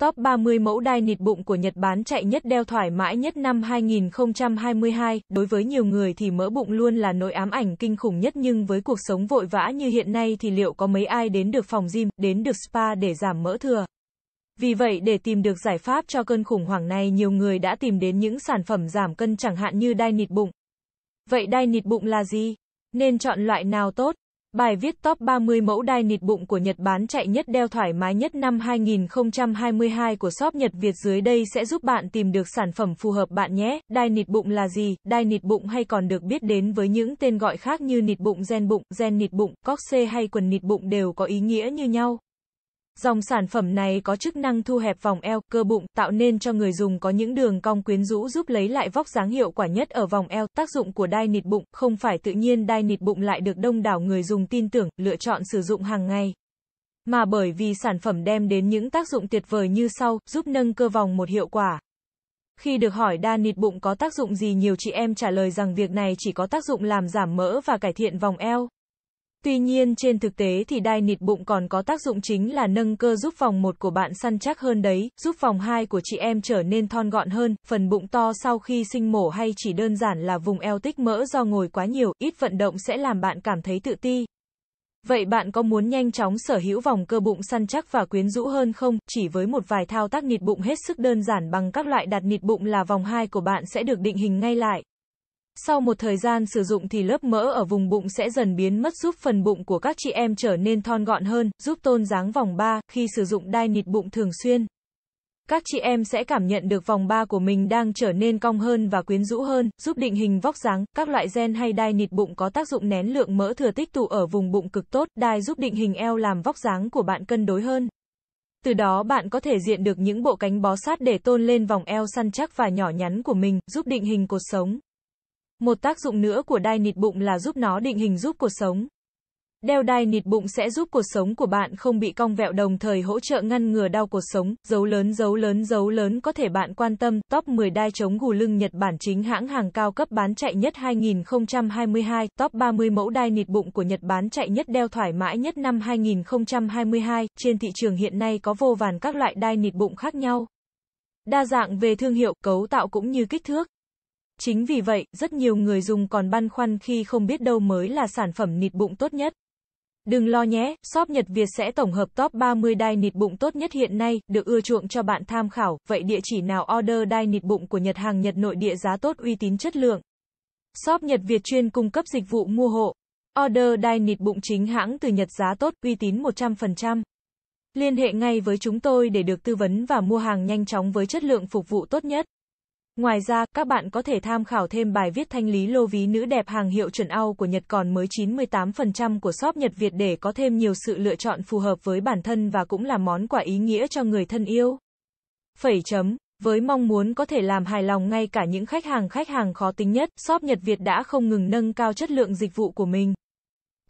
Top 30 mẫu đai nịt bụng của Nhật bán chạy nhất đeo thoải mái nhất năm 2022, đối với nhiều người thì mỡ bụng luôn là nỗi ám ảnh kinh khủng nhất nhưng với cuộc sống vội vã như hiện nay thì liệu có mấy ai đến được phòng gym, đến được spa để giảm mỡ thừa. Vì vậy để tìm được giải pháp cho cơn khủng hoảng này nhiều người đã tìm đến những sản phẩm giảm cân chẳng hạn như đai nịt bụng. Vậy đai nịt bụng là gì? Nên chọn loại nào tốt? Bài viết top 30 mẫu đai nịt bụng của Nhật bán chạy nhất đeo thoải mái nhất năm 2022 của shop Nhật Việt dưới đây sẽ giúp bạn tìm được sản phẩm phù hợp bạn nhé. Đai nịt bụng là gì? Đai nịt bụng hay còn được biết đến với những tên gọi khác như nịt bụng, gen bụng, gen nịt bụng, cóc xê hay quần nịt bụng đều có ý nghĩa như nhau. Dòng sản phẩm này có chức năng thu hẹp vòng eo, cơ bụng, tạo nên cho người dùng có những đường cong quyến rũ giúp lấy lại vóc dáng hiệu quả nhất ở vòng eo. Tác dụng của đai nịt bụng, không phải tự nhiên đai nịt bụng lại được đông đảo người dùng tin tưởng, lựa chọn sử dụng hàng ngày. Mà bởi vì sản phẩm đem đến những tác dụng tuyệt vời như sau, giúp nâng cơ vòng một hiệu quả. Khi được hỏi đa nịt bụng có tác dụng gì nhiều chị em trả lời rằng việc này chỉ có tác dụng làm giảm mỡ và cải thiện vòng eo. Tuy nhiên trên thực tế thì đai nịt bụng còn có tác dụng chính là nâng cơ giúp phòng 1 của bạn săn chắc hơn đấy, giúp phòng 2 của chị em trở nên thon gọn hơn, phần bụng to sau khi sinh mổ hay chỉ đơn giản là vùng eo tích mỡ do ngồi quá nhiều, ít vận động sẽ làm bạn cảm thấy tự ti. Vậy bạn có muốn nhanh chóng sở hữu vòng cơ bụng săn chắc và quyến rũ hơn không? Chỉ với một vài thao tác nịt bụng hết sức đơn giản bằng các loại đặt nịt bụng là vòng 2 của bạn sẽ được định hình ngay lại. Sau một thời gian sử dụng thì lớp mỡ ở vùng bụng sẽ dần biến mất giúp phần bụng của các chị em trở nên thon gọn hơn, giúp tôn dáng vòng 3 khi sử dụng đai nịt bụng thường xuyên. Các chị em sẽ cảm nhận được vòng 3 của mình đang trở nên cong hơn và quyến rũ hơn, giúp định hình vóc dáng. Các loại gen hay đai nịt bụng có tác dụng nén lượng mỡ thừa tích tụ ở vùng bụng cực tốt, đai giúp định hình eo làm vóc dáng của bạn cân đối hơn. Từ đó bạn có thể diện được những bộ cánh bó sát để tôn lên vòng eo săn chắc và nhỏ nhắn của mình, giúp định hình cột sống. Một tác dụng nữa của đai nịt bụng là giúp nó định hình giúp cuộc sống. Đeo đai nịt bụng sẽ giúp cuộc sống của bạn không bị cong vẹo đồng thời hỗ trợ ngăn ngừa đau cuộc sống. Dấu lớn dấu lớn dấu lớn có thể bạn quan tâm. Top 10 đai chống gù lưng Nhật Bản chính hãng hàng cao cấp bán chạy nhất 2022. Top 30 mẫu đai nịt bụng của Nhật bán chạy nhất đeo thoải mái nhất năm 2022. Trên thị trường hiện nay có vô vàn các loại đai nịt bụng khác nhau. Đa dạng về thương hiệu, cấu tạo cũng như kích thước. Chính vì vậy, rất nhiều người dùng còn băn khoăn khi không biết đâu mới là sản phẩm nịt bụng tốt nhất. Đừng lo nhé, shop Nhật Việt sẽ tổng hợp top 30 đai nịt bụng tốt nhất hiện nay, được ưa chuộng cho bạn tham khảo. Vậy địa chỉ nào order đai nịt bụng của Nhật hàng Nhật nội địa giá tốt uy tín chất lượng? Shop Nhật Việt chuyên cung cấp dịch vụ mua hộ. Order đai nịt bụng chính hãng từ Nhật giá tốt, uy tín 100%. Liên hệ ngay với chúng tôi để được tư vấn và mua hàng nhanh chóng với chất lượng phục vụ tốt nhất. Ngoài ra, các bạn có thể tham khảo thêm bài viết thanh lý lô ví nữ đẹp hàng hiệu chuẩn Âu của Nhật còn mới 98% của shop Nhật Việt để có thêm nhiều sự lựa chọn phù hợp với bản thân và cũng là món quà ý nghĩa cho người thân yêu. Phẩy chấm với mong muốn có thể làm hài lòng ngay cả những khách hàng khách hàng khó tính nhất, shop Nhật Việt đã không ngừng nâng cao chất lượng dịch vụ của mình.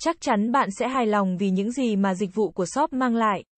Chắc chắn bạn sẽ hài lòng vì những gì mà dịch vụ của shop mang lại.